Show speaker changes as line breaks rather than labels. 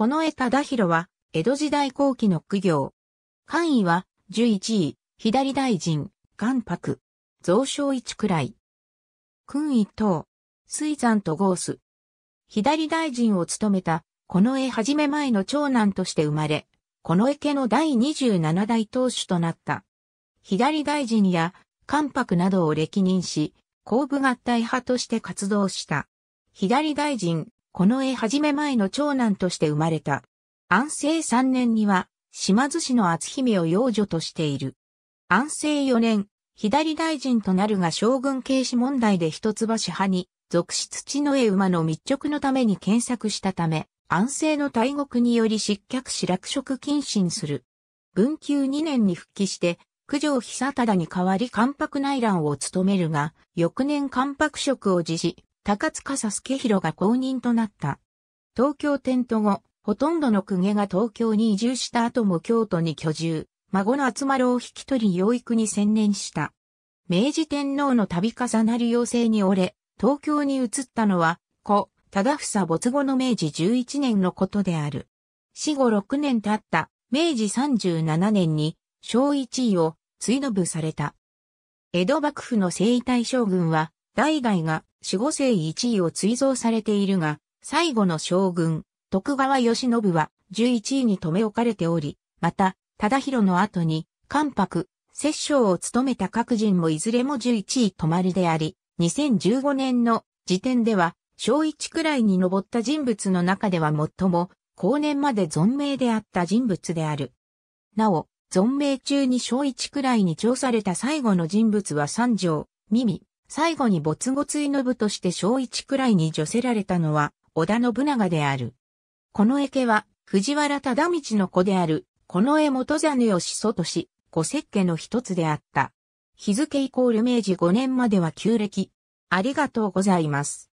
この江忠宏は、江戸時代後期の苦行。官位は、11位、左大臣、関白。増昇一くらい。君位等、水山とゴース。左大臣を務めた、この江はじめ前の長男として生まれ、この江家の第27代当主となった。左大臣や、関白などを歴任し、後部合体派として活動した。左大臣、この絵始め前の長男として生まれた。安政三年には、島津氏の篤姫を養女としている。安政四年、左大臣となるが将軍軽視問題で一橋派に、属し土の絵馬の密着のために検索したため、安政の大獄により失脚し落職謹慎する。文久二年に復帰して、九条久忠に代わり関白内乱を務めるが、翌年関白職を辞し、高塚佐助弘が公認となった。東京転都後、ほとんどの公家が東京に移住した後も京都に居住、孫の集まるを引き取り養育に専念した。明治天皇の度重なる要請に折れ、東京に移ったのは、故、忠房没後の明治11年のことである。死後6年経った、明治37年に、小一位を追のされた。江戸幕府の征夷大将軍は、代々が守護聖一位を追贈されているが、最後の将軍、徳川義信は11位に留め置かれており、また、忠広の後に、関白、摂政を務めた各人もいずれも11位止まりであり、2015年の時点では、小一くらいに上った人物の中では最も、後年まで存命であった人物である。なお、存命中に小一くらいに調された最後の人物は三条、耳、最後に没後追部として小一くらいに除せられたのは、織田信長である。この絵家は、藤原忠道の子である、この絵元真を始祖とし、五石家の一つであった。日付イコール明治5年までは旧暦。ありがとうございます。